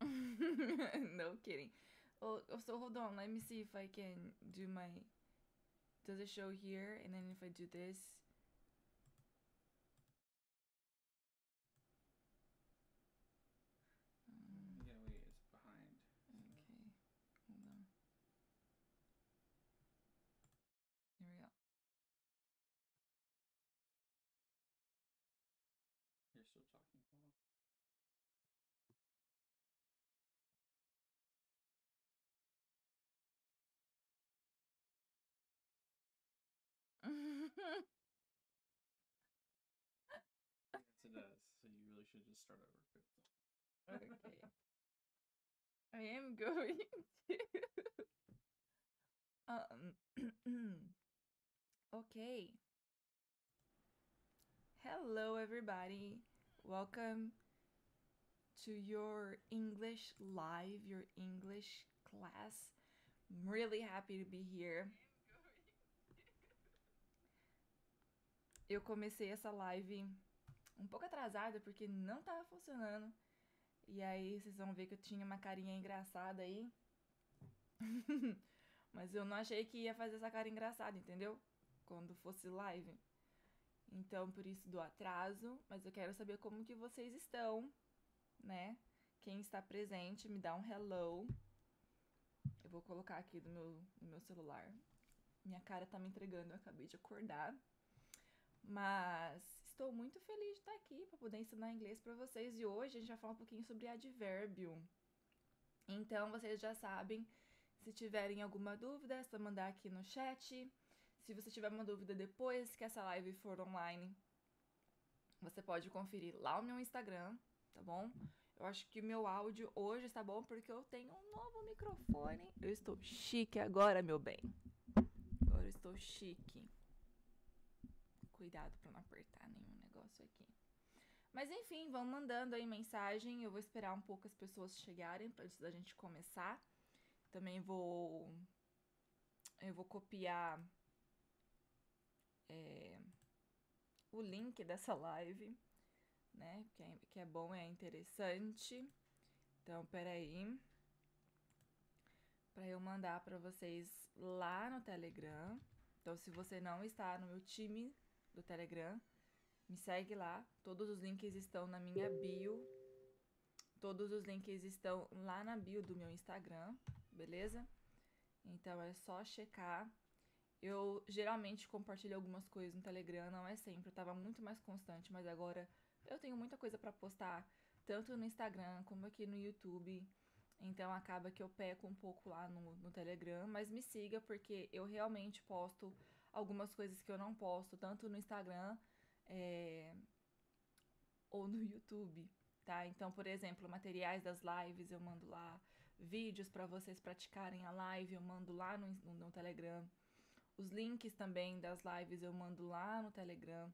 no kidding. Oh, oh, so hold on. Let me see if I can do my. Does it show here? And then if I do this, just start over. Okay. I am going to. um. okay. Hello, everybody. Welcome to your English live, your English class. I'm really happy to be here. Eu comecei essa live um pouco atrasada porque não tava funcionando. E aí vocês vão ver que eu tinha uma carinha engraçada aí. Mas eu não achei que ia fazer essa cara engraçada, entendeu? Quando fosse live. Então, por isso do atraso, mas eu quero saber como que vocês estão, né? Quem está presente, me dá um hello. Eu vou colocar aqui do meu, do meu celular. Minha cara tá me entregando, eu acabei de acordar. Mas estou muito feliz de estar aqui para poder ensinar inglês para vocês e hoje a gente vai falar um pouquinho sobre advérbio. Então, vocês já sabem, se tiverem alguma dúvida, é só mandar aqui no chat. Se você tiver uma dúvida depois que essa live for online, você pode conferir lá no meu Instagram, tá bom? Eu acho que meu áudio hoje está bom porque eu tenho um novo microfone. Eu estou chique agora, meu bem. Agora eu estou chique. Cuidado para não apertar nenhum aqui. Mas enfim, vão mandando aí mensagem. Eu vou esperar um pouco as pessoas chegarem antes da gente começar. Também vou. Eu vou copiar é, o link dessa live, né? Que é, que é bom, é interessante. Então, peraí. Para eu mandar para vocês lá no Telegram. Então, se você não está no meu time do Telegram, me segue lá. Todos os links estão na minha bio. Todos os links estão lá na bio do meu Instagram, beleza? Então é só checar. Eu geralmente compartilho algumas coisas no Telegram, não é sempre. Eu tava muito mais constante, mas agora eu tenho muita coisa para postar, tanto no Instagram como aqui no YouTube. Então acaba que eu peco um pouco lá no, no Telegram, mas me siga porque eu realmente posto algumas coisas que eu não posto, tanto no Instagram é, ou no YouTube, tá? Então, por exemplo, materiais das lives eu mando lá, vídeos para vocês praticarem a live eu mando lá no, no, no Telegram, os links também das lives eu mando lá no Telegram.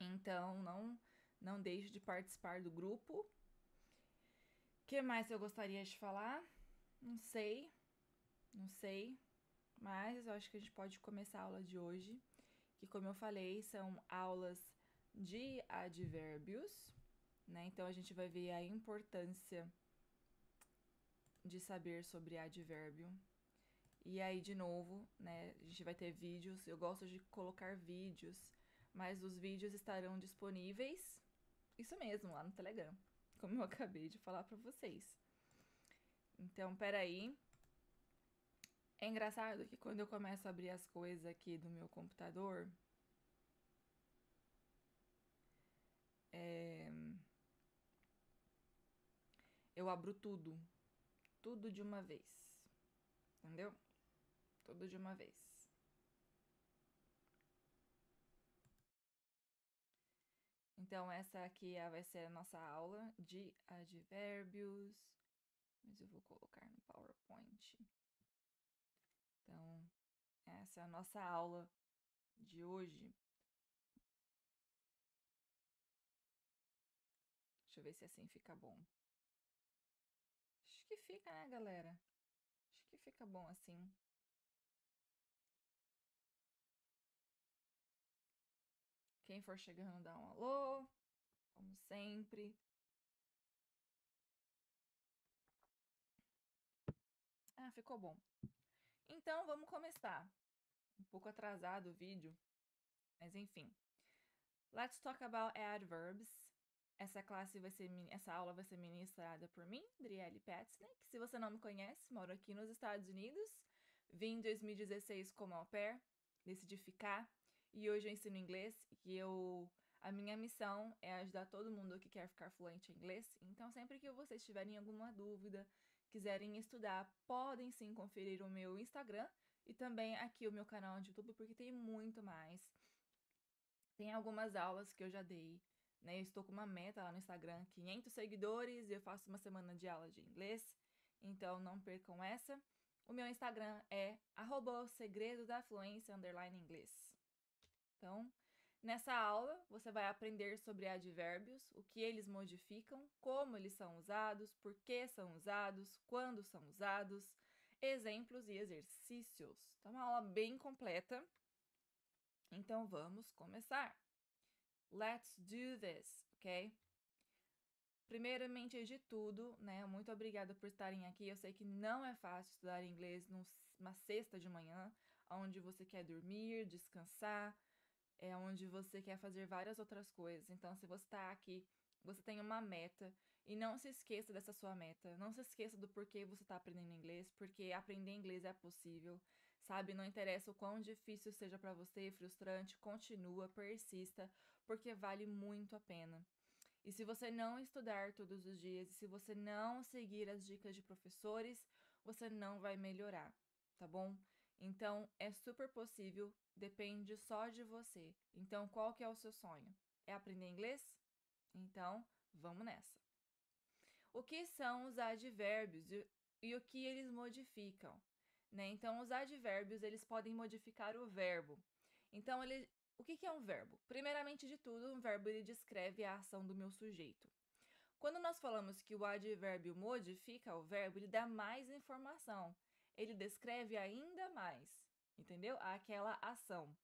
Então, não não deixe de participar do grupo. O que mais eu gostaria de falar? Não sei, não sei, mas eu acho que a gente pode começar a aula de hoje que, como eu falei, são aulas de advérbios, né? Então a gente vai ver a importância de saber sobre advérbio. E aí, de novo, né? A gente vai ter vídeos. Eu gosto de colocar vídeos, mas os vídeos estarão disponíveis, isso mesmo, lá no Telegram, como eu acabei de falar para vocês. Então, peraí. É engraçado que quando eu começo a abrir as coisas aqui do meu computador, é... eu abro tudo, tudo de uma vez, entendeu? Tudo de uma vez. Então essa aqui é, vai ser a nossa aula de advérbios, mas eu vou colocar no PowerPoint. Então, essa é a nossa aula de hoje. Deixa eu ver se assim fica bom. Acho que fica, né, galera? Acho que fica bom assim. Quem for chegando, dá um alô, como sempre. Ah, ficou bom. Então, vamos começar. Um pouco atrasado o vídeo, mas enfim. Let's talk about adverbs. Essa classe vai ser, essa aula vai ser ministrada por mim, Drielle Petznick. Se você não me conhece, moro aqui nos Estados Unidos. Vim em 2016 como au pair, decidi ficar e hoje eu ensino inglês e eu a minha missão é ajudar todo mundo que quer ficar fluente em inglês. Então, sempre que vocês tiverem alguma dúvida, quiserem estudar, podem sim conferir o meu Instagram e também aqui o meu canal de YouTube, porque tem muito mais. Tem algumas aulas que eu já dei, né? Eu estou com uma meta lá no Instagram, 500 seguidores, e eu faço uma semana de aula de inglês, então não percam essa. O meu Instagram é arroba segredo da fluência, underline inglês. Então, Nessa aula, você vai aprender sobre advérbios, o que eles modificam, como eles são usados, por que são usados, quando são usados, exemplos e exercícios. Então, é uma aula bem completa. Então, vamos começar. Let's do this, ok? Primeiramente de tudo, né? Muito obrigada por estarem aqui. Eu sei que não é fácil estudar inglês numa sexta de manhã, onde você quer dormir, descansar, é onde você quer fazer várias outras coisas. Então, se você está aqui, você tem uma meta e não se esqueça dessa sua meta. Não se esqueça do porquê você está aprendendo inglês, porque aprender inglês é possível, sabe? Não interessa o quão difícil seja para você, frustrante, continua, persista, porque vale muito a pena. E se você não estudar todos os dias, e se você não seguir as dicas de professores, você não vai melhorar, tá bom? Então é super possível, depende só de você. Então qual que é o seu sonho? É aprender inglês? Então, vamos nessa. O que são os advérbios e, e o que eles modificam? Né? Então, os advérbios, eles podem modificar o verbo. Então, ele, o que, que é um verbo? Primeiramente de tudo, um verbo ele descreve a ação do meu sujeito. Quando nós falamos que o advérbio modifica o verbo, ele dá mais informação ele descreve ainda mais, entendeu? Aquela ação.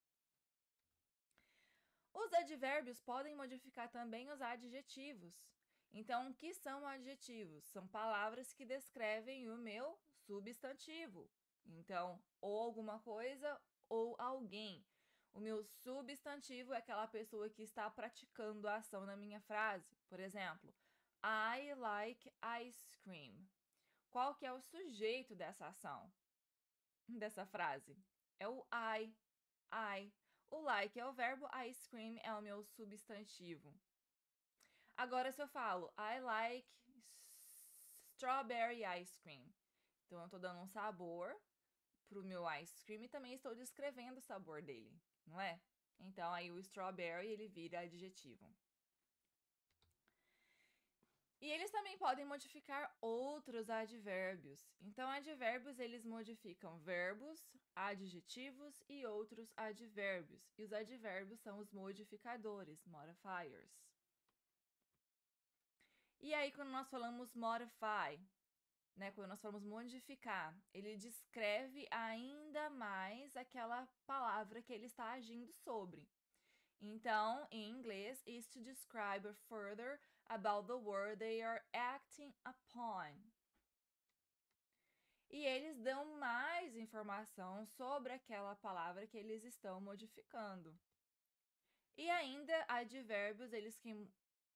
Os advérbios podem modificar também os adjetivos. Então, o que são adjetivos? São palavras que descrevem o meu substantivo. Então, ou alguma coisa ou alguém. O meu substantivo é aquela pessoa que está praticando a ação na minha frase. Por exemplo, I like ice cream qual que é o sujeito dessa ação, dessa frase. É o I, I. O like é o verbo, Ice cream é o meu substantivo. Agora, se eu falo I like strawberry ice cream, então eu estou dando um sabor para o meu ice cream e também estou descrevendo o sabor dele, não é? Então aí o strawberry ele vira adjetivo. E eles também podem modificar outros advérbios. Então, advérbios eles modificam verbos, adjetivos e outros advérbios. E os advérbios são os modificadores, modifiers. E aí, quando nós falamos modify, né, quando nós falamos modificar, ele descreve ainda mais aquela palavra que ele está agindo sobre. Então, em inglês, is to describe further about the world they are acting upon. E eles dão mais informação sobre aquela palavra que eles estão modificando. E ainda advérbios, eles can,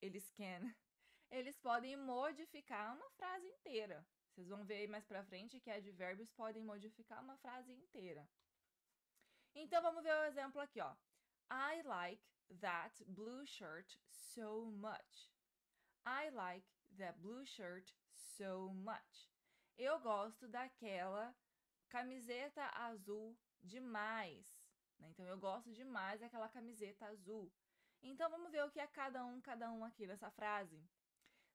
eles can, eles podem modificar uma frase inteira. Vocês vão ver aí mais para frente que advérbios podem modificar uma frase inteira. Então vamos ver o exemplo aqui, ó. I like that blue shirt so much. I like that blue shirt so much. Eu gosto daquela camiseta azul demais. Né? Então, eu gosto demais daquela camiseta azul. Então, vamos ver o que é cada um, cada um aqui nessa frase.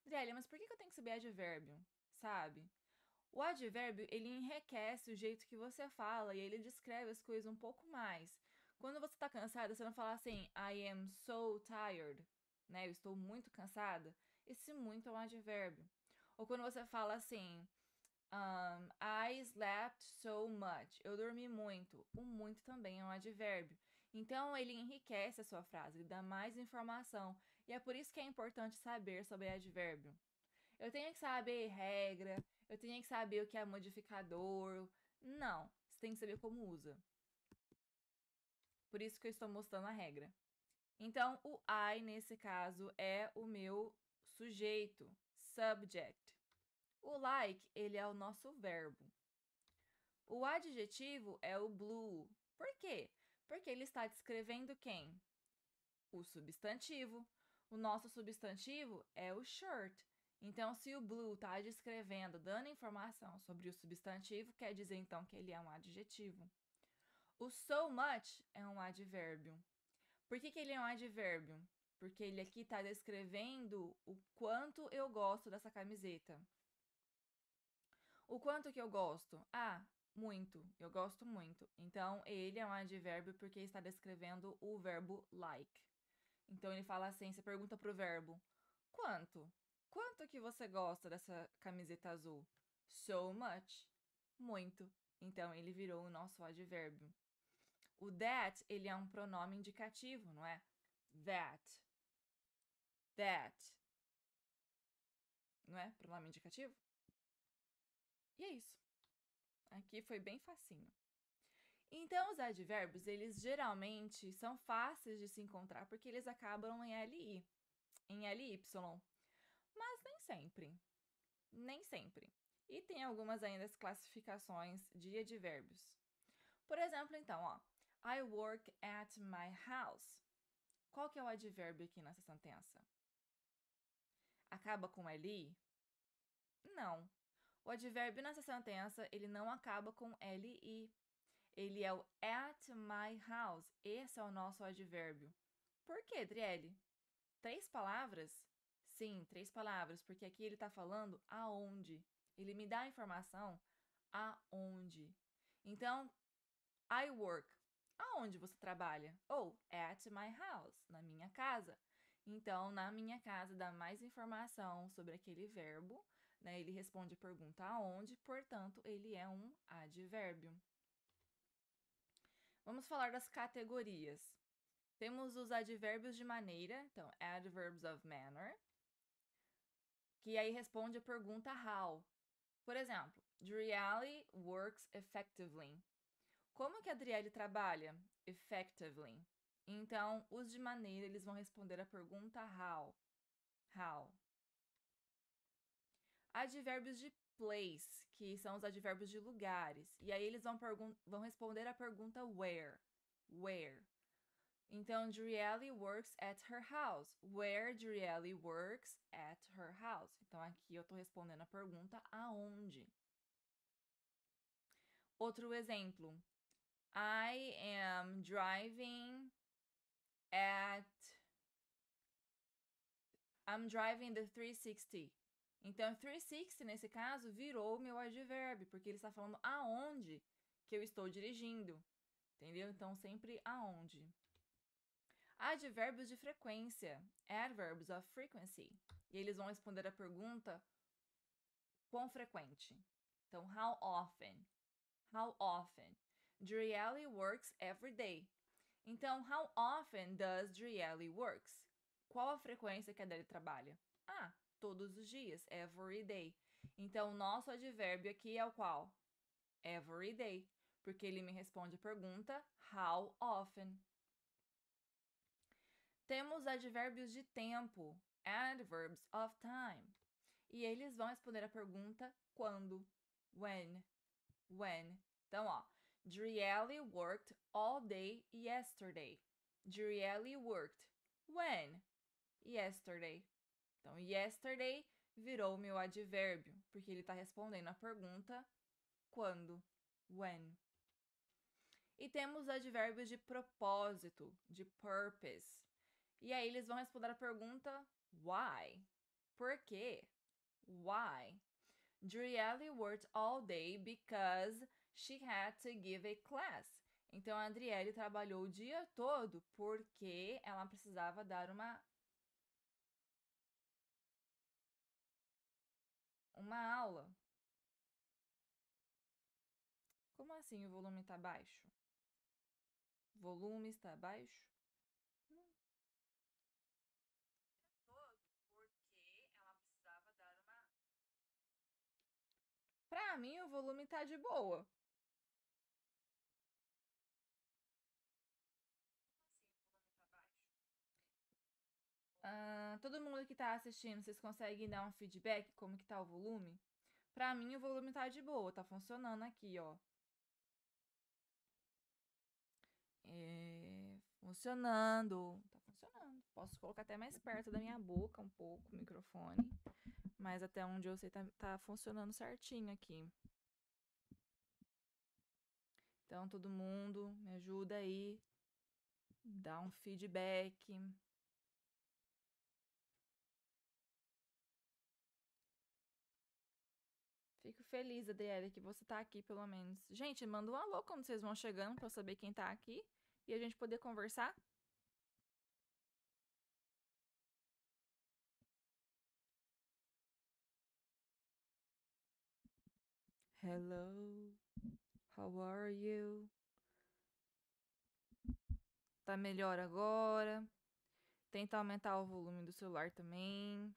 Adriele, mas por que eu tenho que saber advérbio? Sabe? O advérbio, ele enriquece o jeito que você fala e ele descreve as coisas um pouco mais. Quando você está cansada, você não fala assim, I am so tired, né? Eu estou muito cansada. Esse muito é um advérbio. Ou quando você fala assim, um, I slept so much. Eu dormi muito. O muito também é um advérbio. Então, ele enriquece a sua frase, ele dá mais informação. E é por isso que é importante saber sobre advérbio. Eu tenho que saber regra, eu tenho que saber o que é modificador. Não, você tem que saber como usa. Por isso que eu estou mostrando a regra. Então, o I, nesse caso, é o meu sujeito, subject. O like, ele é o nosso verbo. O adjetivo é o blue. Por quê? Porque ele está descrevendo quem? O substantivo. O nosso substantivo é o shirt. Então, se o blue está descrevendo, dando informação sobre o substantivo, quer dizer então que ele é um adjetivo. O so much é um advérbio. Por que, que ele é um advérbio? Porque ele aqui está descrevendo o quanto eu gosto dessa camiseta. O quanto que eu gosto? Ah, muito. Eu gosto muito. Então, ele é um advérbio porque está descrevendo o verbo like. Então, ele fala assim: você pergunta pro verbo, quanto? Quanto que você gosta dessa camiseta azul? So much. Muito. Então, ele virou o nosso advérbio. O that, ele é um pronome indicativo, não é? That that. Não é? Pronome indicativo? E é isso. Aqui foi bem facinho. Então, os advérbios, eles geralmente são fáceis de se encontrar porque eles acabam em LI, em LY. Mas nem sempre. Nem sempre. E tem algumas ainda as classificações de advérbios. Por exemplo, então, ó, I work at my house. Qual que é o advérbio aqui nessa sentença? acaba com li? Não. O advérbio nessa sentença, ele não acaba com li. Ele é o at my house. Esse é o nosso advérbio. Por quê, Driele? Três palavras? Sim, três palavras, porque aqui ele está falando aonde. Ele me dá a informação aonde. Então, I work. Aonde você trabalha? Ou at my house, na minha casa. Então, na minha casa, dá mais informação sobre aquele verbo, né? Ele responde a pergunta aonde, portanto, ele é um advérbio. Vamos falar das categorias. Temos os advérbios de maneira, então, adverbs of manner, que aí responde a pergunta how. Por exemplo, Driali works effectively. Como que a Driali trabalha? Effectively. Então, os de maneira, eles vão responder a pergunta how. How. Advérbios de place, que são os advérbios de lugares. E aí eles vão, vão responder a pergunta where. Where. Então, Drielly works at her house. Where Drielly works at her house. Então, aqui eu estou respondendo a pergunta aonde. Outro exemplo. I am driving at I'm driving the 360. Então, 360 nesse caso virou meu advérbio, porque ele está falando aonde que eu estou dirigindo. Entendeu? Então, sempre aonde. Advérbios de frequência. Adverbs of frequency. E eles vão responder a pergunta quão frequente. Então, how often? How often? Drielly works every day. Então, how often does Drielly works? Qual a frequência que a Adele trabalha? Ah, todos os dias, every day. Então, o nosso advérbio aqui é o qual? Every day, porque ele me responde a pergunta how often. Temos advérbios de tempo, adverbs of time. E eles vão responder a pergunta quando, when, when. Então, ó, Drielly worked all day yesterday. Drielly worked. When? Yesterday. Então, yesterday virou meu advérbio, porque ele está respondendo a pergunta quando, when. E temos advérbios de propósito, de purpose. E aí eles vão responder a pergunta why? Por quê? Why? Drielly worked all day because She had to give a class. Então a Adriele trabalhou o dia todo porque ela precisava dar uma uma aula. Como assim o volume está baixo? Volume está baixo? Para mim, o volume tá de boa. Ah, todo mundo que tá assistindo, vocês conseguem dar um feedback como que tá o volume? Pra mim, o volume tá de boa, tá funcionando aqui, ó. É, funcionando, tá funcionando. Posso colocar até mais perto da minha boca um pouco o microfone, mas até onde eu sei tá, tá funcionando certinho aqui. Então, todo mundo, me ajuda aí, dá um feedback. feliz, Adriele, que você tá aqui, pelo menos. Gente, manda um alô quando vocês vão chegando pra eu saber quem tá aqui e a gente poder conversar. Hello, how are you? Tá melhor agora. Tenta aumentar o volume do celular também.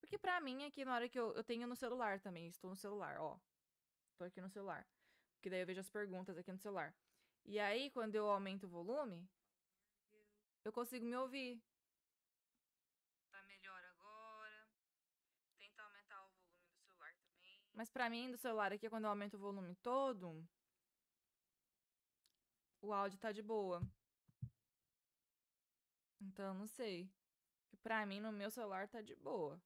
Porque pra mim, aqui na hora que eu, eu tenho no celular também, estou no celular, ó. Tô aqui no celular. Porque daí eu vejo as perguntas aqui no celular. E aí, quando eu aumento o volume, eu consigo me ouvir. Tá melhor agora. Tenta aumentar o volume do celular também. Mas pra mim, do celular aqui, quando eu aumento o volume todo, o áudio tá de boa. Então, não sei. Pra mim, no meu celular tá de boa.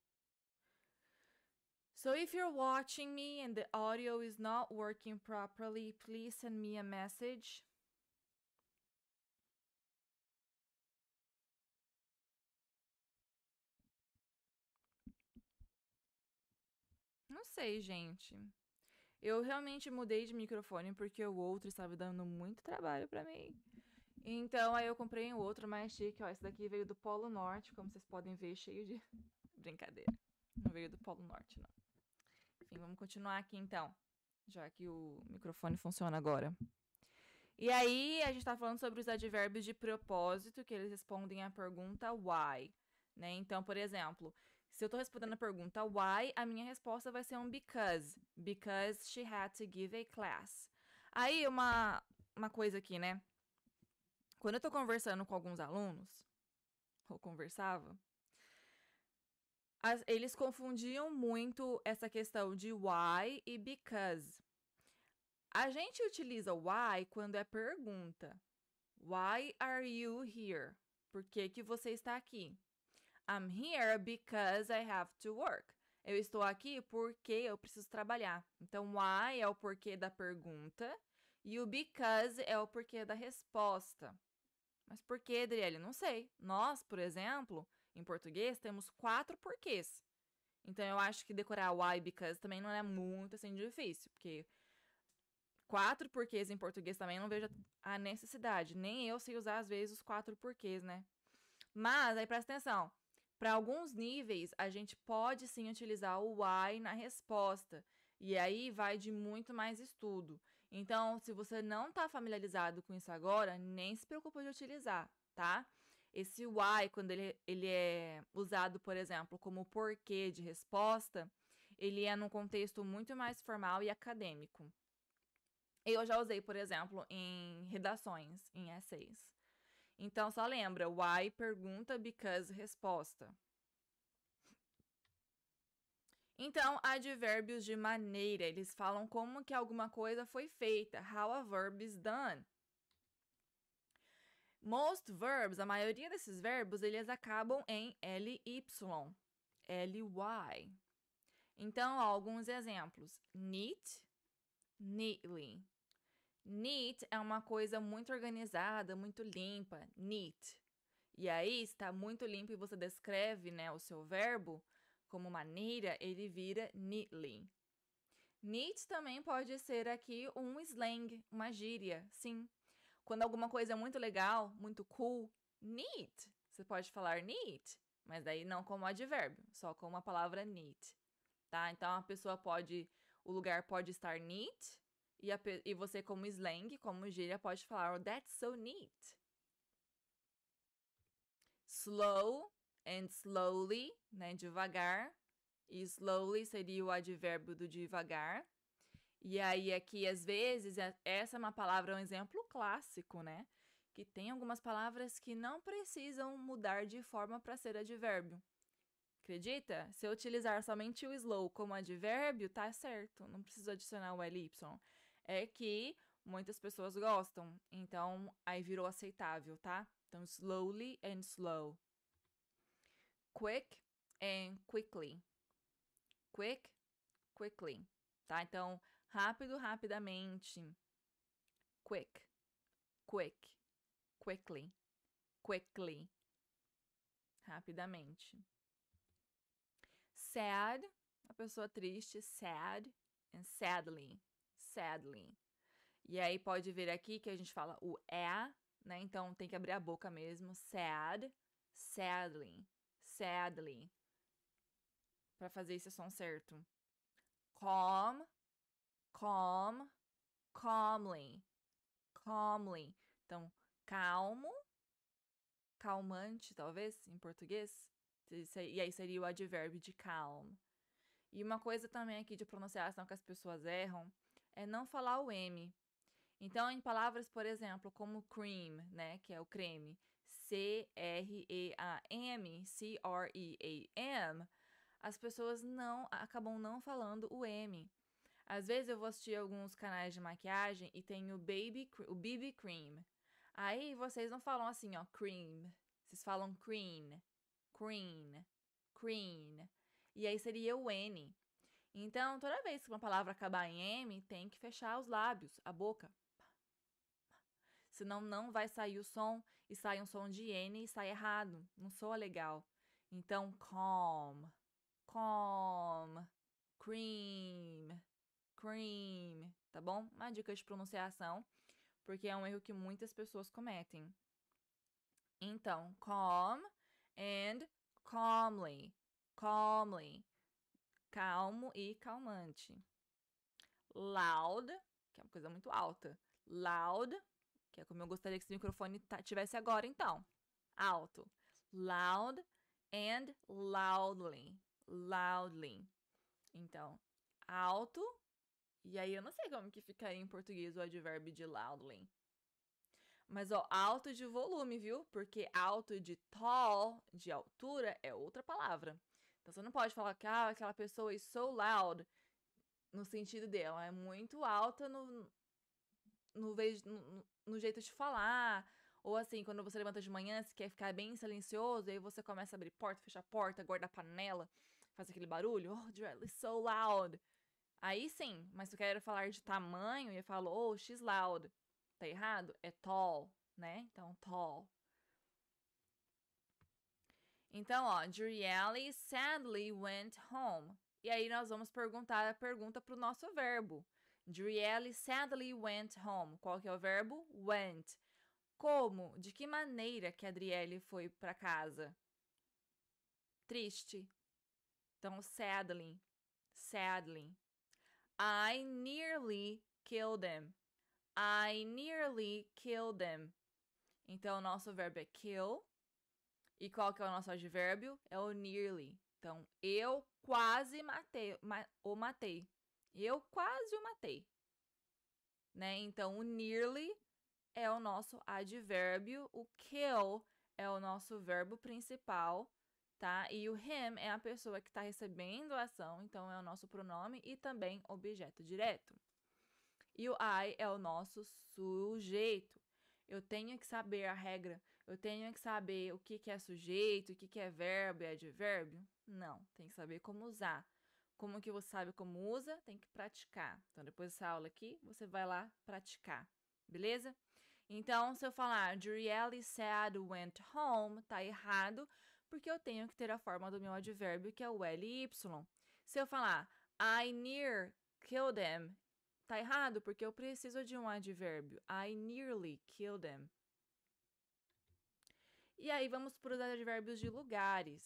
So if you're watching me and the audio is not working properly, please send me a message. Não sei, gente. Eu realmente mudei de microfone porque o outro estava dando muito trabalho para mim. Então, aí eu comprei um outro mais chique, ó. Esse daqui veio do Polo Norte, como vocês podem ver, cheio de brincadeira. Não veio do Polo Norte, não enfim, vamos continuar aqui então, já que o microfone funciona agora. E aí, a gente tá falando sobre os advérbios de propósito, que eles respondem à pergunta why, né? Então, por exemplo, se eu tô respondendo a pergunta why, a minha resposta vai ser um because, because she had to give a class. Aí, uma, uma coisa aqui, né? Quando eu tô conversando com alguns alunos, ou conversava, as, eles confundiam muito essa questão de why e because. A gente utiliza why quando é pergunta. Why are you here? Por que, que você está aqui? I'm here because I have to work. Eu estou aqui porque eu preciso trabalhar. Então, why é o porquê da pergunta e o because é o porquê da resposta. Mas por que, Adriele? Não sei. Nós, por exemplo, em português, temos quatro porquês. Então, eu acho que decorar why because também não é muito, assim, difícil. Porque quatro porquês em português também não vejo a necessidade. Nem eu sei usar, às vezes, os quatro porquês, né? Mas, aí presta atenção. Para alguns níveis, a gente pode sim utilizar o why na resposta. E aí vai de muito mais estudo. Então, se você não está familiarizado com isso agora, nem se preocupe de utilizar, tá? Esse why, quando ele, ele é usado, por exemplo, como porquê de resposta, ele é num contexto muito mais formal e acadêmico. Eu já usei, por exemplo, em redações, em essays. Então, só lembra, why, pergunta, because, resposta. Então, advérbios de maneira, eles falam como que alguma coisa foi feita, how a verb is done. Most verbs, a maioria desses verbos, eles acabam em l y. Então, ó, alguns exemplos. Neat, neatly. Neat é uma coisa muito organizada, muito limpa, neat. E aí, está muito limpo e você descreve, né, o seu verbo como maneira, ele vira neatly. Neat também pode ser aqui um slang, uma gíria, sim. Quando alguma coisa é muito legal, muito cool, neat. Você pode falar neat, mas daí não como advérbio, só com a palavra neat, tá? Então a pessoa pode, o lugar pode estar neat e, a, e você como slang, como gíria, pode falar oh, that's so neat. Slow and slowly, né, devagar. E slowly seria o advérbio do devagar. E aí é que, às vezes, é, essa é uma palavra, é um exemplo clássico, né? Que tem algumas palavras que não precisam mudar de forma para ser advérbio. Acredita? Se eu utilizar somente o slow como advérbio, tá certo. Não preciso adicionar o ly. É que muitas pessoas gostam. Então, aí virou aceitável, tá? Então, slowly and slow. Quick and quickly. Quick, quickly. Tá? Então, Rápido, rapidamente. Quick. Quick. Quickly. Quickly. Rapidamente. Sad. A pessoa triste. Sad. And sadly. Sadly. E aí pode ver aqui que a gente fala o é, né? Então tem que abrir a boca mesmo. Sad. Sadly. Sadly. Para fazer esse som certo. Calm calm, calmly, calmly. Então, calmo, calmante, talvez, em português. E aí seria o advérbio de calm. E uma coisa também aqui de pronunciação que as pessoas erram é não falar o M. Então, em palavras, por exemplo, como cream, né, que é o creme, C-R-E-A-M, C-R-E-A-M, as pessoas não acabam não falando o M. Às vezes eu vou assistir alguns canais de maquiagem e tem o baby, o BB cream. Aí vocês não falam assim, ó, cream. Vocês falam cream, cream, cream. E aí seria o N. Então, toda vez que uma palavra acabar em M, tem que fechar os lábios, a boca. Senão não vai sair o som e sai um som de N e sai errado. Não soa legal. Então, calm, calm, cream, cream, tá bom? Uma dica de pronunciação, porque é um erro que muitas pessoas cometem. Então, calm and calmly. Calmly. Calmo e calmante. Loud, que é uma coisa muito alta. Loud, que é como eu gostaria que esse microfone tivesse agora, então. Alto. Loud and loudly. Loudly. Então, alto e aí eu não sei como que ficaria em português o advérbio de loudly. Mas ó, alto de volume, viu? Porque alto de tall, de altura, é outra palavra. Então você não pode falar que ah, aquela pessoa is so loud no sentido dela. É muito alta no, no, no, no jeito de falar. Ou assim, quando você levanta de manhã, você quer ficar bem silencioso, aí você começa a abrir porta, fechar porta, guardar panela, faz aquele barulho. Oh, Joel, is so loud. Aí sim, mas se eu quero falar de tamanho e eu falo, oh, X loud, tá errado? É tall, né? Então, tall. Então, ó, Jurielli sadly went home. E aí nós vamos perguntar a pergunta pro nosso verbo. Jurielli sadly went home. Qual que é o verbo? Went. Como? De que maneira que a Adriele foi para casa? Triste. Então, sadly. Sadly. I nearly killed him. I nearly killed him. Então, o nosso verbo é kill. E qual que é o nosso advérbio? É o nearly. Então, eu quase matei, ma o matei. Eu quase o matei. Né? Então, o nearly é o nosso advérbio, o kill é o nosso verbo principal tá? E o him é a pessoa que está recebendo a ação, então é o nosso pronome e também objeto direto. E o I é o nosso sujeito. Eu tenho que saber a regra, eu tenho que saber o que, que é sujeito, o que, que é verbo e é advérbio. Não, tem que saber como usar. Como que você sabe como usa, tem que praticar. Então, depois dessa aula aqui, você vai lá praticar, beleza? Então, se eu falar, Julielle said went home, tá errado, porque eu tenho que ter a forma do meu advérbio, que é o LY. Se eu falar I near kill them, tá errado, porque eu preciso de um advérbio. I nearly kill them. E aí vamos para os advérbios de lugares,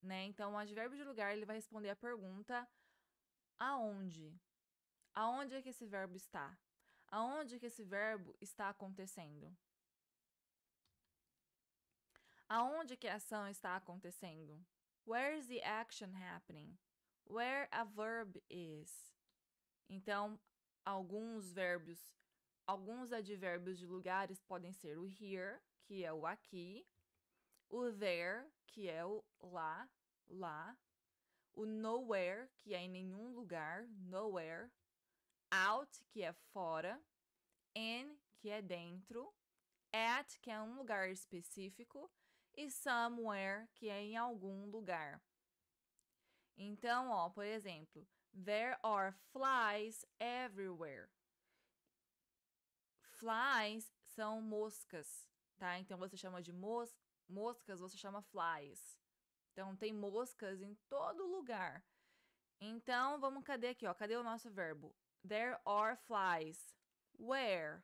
né? Então, o advérbio de lugar, ele vai responder a pergunta aonde? Aonde é que esse verbo está? Aonde é que esse verbo está acontecendo? Aonde que a ação está acontecendo? Where is the action happening? Where a verb is. Então, alguns verbos, alguns advérbios de lugares podem ser o here, que é o aqui, o there, que é o lá, lá, o nowhere, que é em nenhum lugar, nowhere, out, que é fora, in, que é dentro, at, que é um lugar específico, e somewhere, que é em algum lugar. Então, ó, por exemplo, there are flies everywhere. Flies são moscas, tá? Então você chama de mos moscas, você chama flies. Então tem moscas em todo lugar. Então, vamos, cadê aqui, ó? Cadê o nosso verbo? There are flies. Where?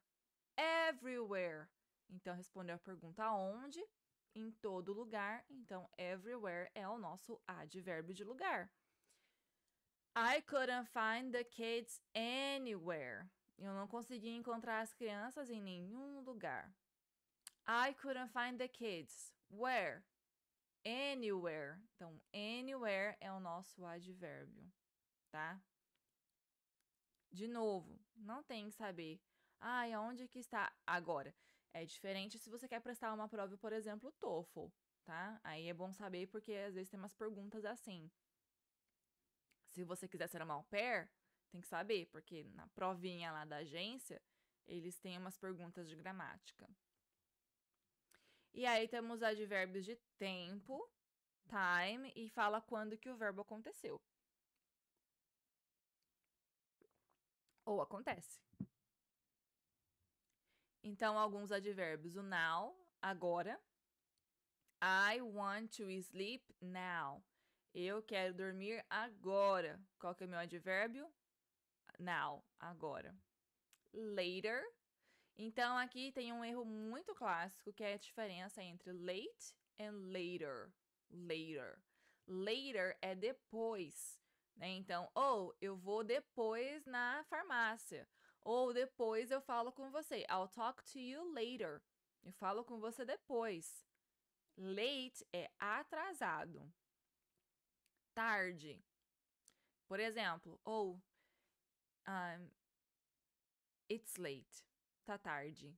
Everywhere. Então, respondeu a pergunta onde em todo lugar, então everywhere é o nosso advérbio de lugar. I couldn't find the kids anywhere. Eu não consegui encontrar as crianças em nenhum lugar. I couldn't find the kids. Where? Anywhere. Então, anywhere é o nosso advérbio, tá? De novo, não tem que saber. Ai, onde que está agora? É diferente se você quer prestar uma prova, por exemplo, TOEFL, tá? Aí é bom saber porque às vezes tem umas perguntas assim. Se você quiser ser uma au pair, tem que saber, porque na provinha lá da agência, eles têm umas perguntas de gramática. E aí temos advérbios de tempo, time, e fala quando que o verbo aconteceu. Ou acontece. Então, alguns advérbios: o now, agora. I want to sleep now. Eu quero dormir agora. Qual que é o meu advérbio? Now, agora. Later. Então, aqui tem um erro muito clássico que é a diferença entre late and later. Later. Later é depois. Né? Então, ou oh, eu vou depois na farmácia. Ou depois eu falo com você. I'll talk to you later. Eu falo com você depois. Late é atrasado. Tarde. Por exemplo, ou um, It's late. Tá tarde.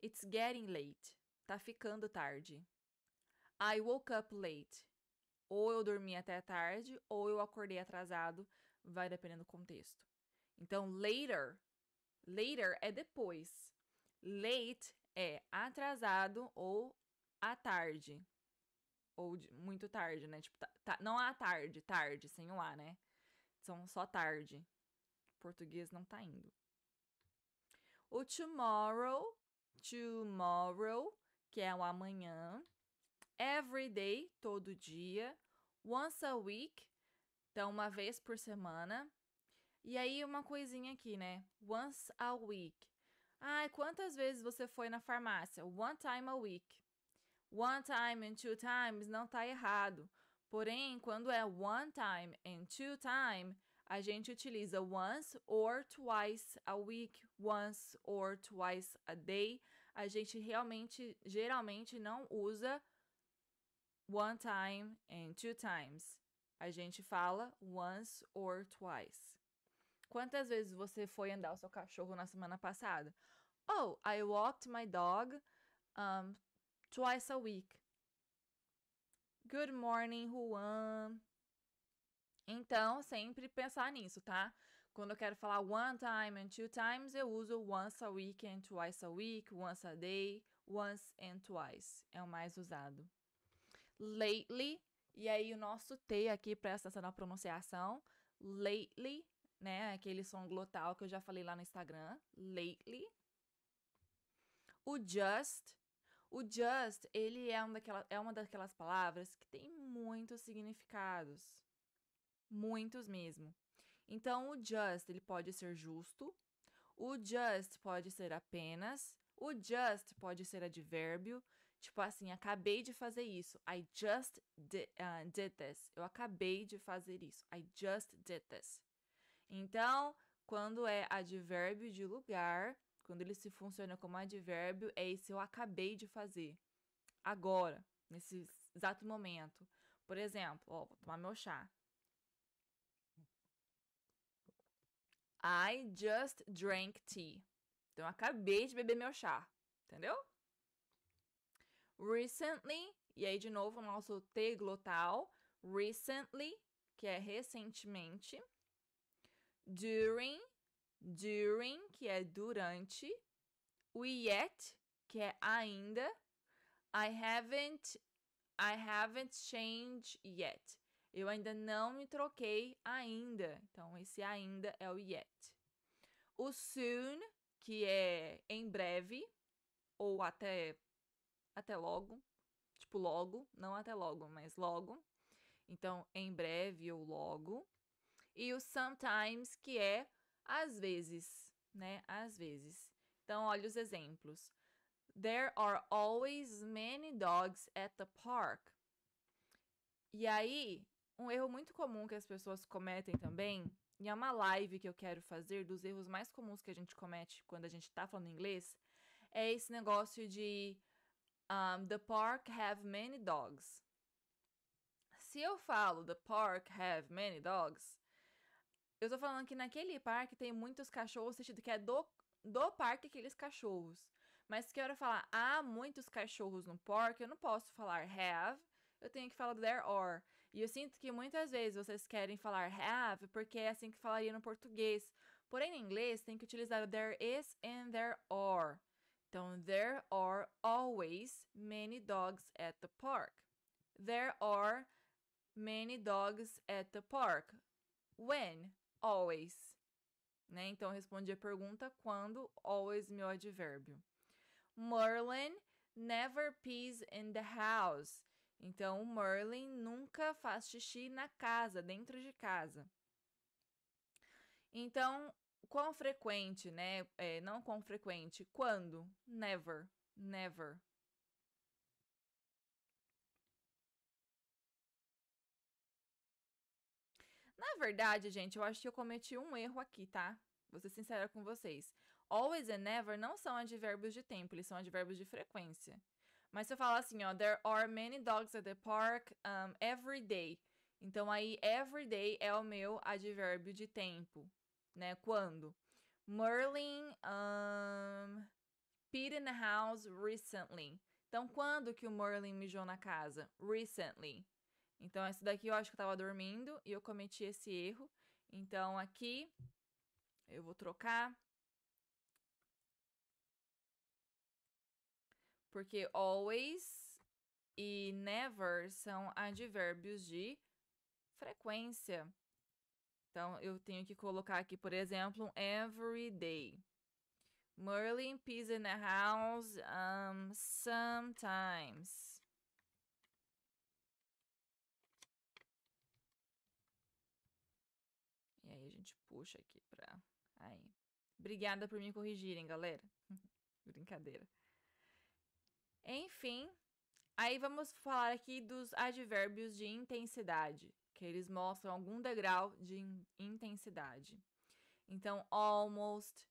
It's getting late. Tá ficando tarde. I woke up late. Ou eu dormi até tarde, ou eu acordei atrasado. Vai dependendo do contexto. Então, later, later é depois. Late é atrasado ou à tarde. Ou de, muito tarde, né? Tipo, não à tarde, tarde, sem o A, né? São só tarde. O português não tá indo. O tomorrow, tomorrow, que é o amanhã. Every day, todo dia. Once a week, então uma vez por semana. E aí, uma coisinha aqui, né? Once a week. Ai, quantas vezes você foi na farmácia? One time a week. One time and two times não tá errado. Porém, quando é one time and two time, a gente utiliza once or twice a week, once or twice a day. A gente realmente, geralmente não usa one time and two times. A gente fala once or twice. Quantas vezes você foi andar o seu cachorro na semana passada? Oh, I walked my dog um, twice a week. Good morning, Juan. Então, sempre pensar nisso, tá? Quando eu quero falar one time and two times, eu uso once a week and twice a week, once a day, once and twice. É o mais usado. Lately, e aí o nosso T aqui, presta atenção na pronunciação. Lately né? Aquele som glotal que eu já falei lá no Instagram, lately. O just. O just, ele é, um daquela, é uma daquelas palavras que tem muitos significados. Muitos mesmo. Então, o just, ele pode ser justo. O just pode ser apenas. O just pode ser advérbio. Tipo assim, acabei de fazer isso. I just did, uh, ah, did this. Eu acabei de fazer isso. I just did this. Então, quando é advérbio de lugar, quando ele se funciona como advérbio, é esse eu acabei de fazer. Agora, nesse exato momento. Por exemplo, ó, vou tomar meu chá. I just drank tea. Então, eu acabei de beber meu chá. Entendeu? Recently, e aí de novo o nosso T glotal. Recently, que é recentemente during, during, que é durante, o yet, que é ainda, I haven't, I haven't changed yet. Eu ainda não me troquei ainda. Então, esse ainda é o yet. O soon, que é em breve, ou até, até logo. Tipo, logo, não até logo, mas logo. Então, em breve ou logo e o sometimes, que é às vezes, né? Às vezes. Então, olha os exemplos. There are always many dogs at the park. E aí, um erro muito comum que as pessoas cometem também, e é uma live que eu quero fazer dos erros mais comuns que a gente comete quando a gente tá falando inglês, é esse negócio de um, The park have many dogs. Se eu falo The park have many dogs, eu tô falando que naquele parque tem muitos cachorros, sentido que é do, do parque aqueles cachorros. Mas se quero falar, há muitos cachorros no parque, eu não posso falar have, eu tenho que falar there are. E eu sinto que muitas vezes vocês querem falar have porque é assim que falaria no português. Porém, em inglês tem que utilizar there is and there are. Então, there are always many dogs at the park. There are many dogs at the park. When? always. Né? Então, respondi a pergunta quando, always meu advérbio. Merlin never pees in the house. Então, Merlin nunca faz xixi na casa, dentro de casa. Então, quão frequente, né? É, não quão frequente, quando? Never, never. verdade, gente, eu acho que eu cometi um erro aqui, tá? Vou ser sincera com vocês. Always and never não são advérbios de tempo, eles são advérbios de frequência. Mas se eu falar assim, ó, there are many dogs at the park um, every day. Então aí every day é o meu advérbio de tempo, né? Quando? Merlin um, peed in the house recently. Então quando que o Merlin mijou na casa? Recently. Então, essa daqui eu acho que eu tava dormindo e eu cometi esse erro. Então, aqui eu vou trocar. Porque always e never são advérbios de frequência. Então, eu tenho que colocar aqui, por exemplo, every day. Merlin pees in the house um, sometimes. Obrigada por me corrigirem, galera. Brincadeira. Enfim, aí vamos falar aqui dos advérbios de intensidade, que eles mostram algum degrau de intensidade. Então, almost,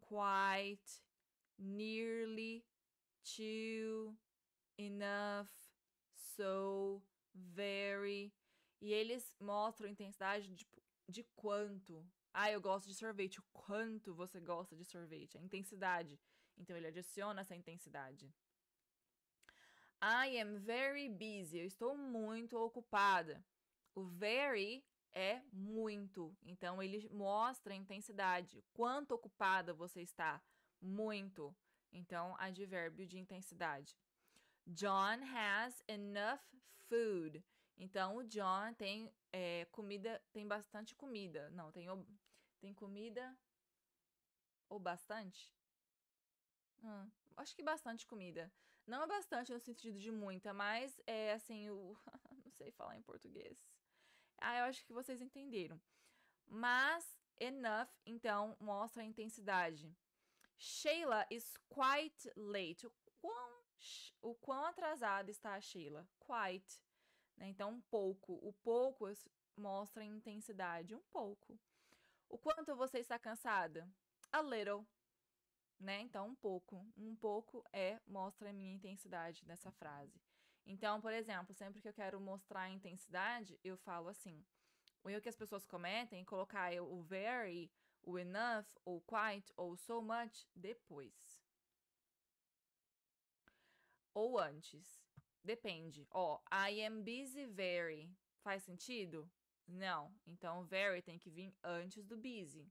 quite, nearly, too, enough, so, very. E eles mostram intensidade de, tipo, de quanto, ah, eu gosto de sorvete. O quanto você gosta de sorvete? A intensidade. Então ele adiciona essa intensidade. I am very busy. Eu estou muito ocupada. O very é muito. Então ele mostra a intensidade. Quanto ocupada você está? Muito. Então, advérbio de intensidade. John has enough food. Então, o John tem é, comida, tem bastante comida. Não, tem, tem comida ou bastante? Hum, acho que bastante comida. Não é bastante no sentido de muita, mas é assim, o. não sei falar em português. Ah, eu acho que vocês entenderam. Mas enough, então, mostra a intensidade. Sheila is quite late. O quão, o quão atrasada está a Sheila? Quite. Né? Então, um pouco. O pouco mostra intensidade, um pouco. O quanto você está cansada? A little. Né? Então, um pouco. Um pouco é mostra a minha intensidade nessa frase. Então, por exemplo, sempre que eu quero mostrar a intensidade, eu falo assim. O erro que as pessoas cometem é colocar o very, o enough, ou quite, ou so much depois. Ou antes. Depende. Ó, I am busy very. Faz sentido? Não. Então, very tem que vir antes do busy.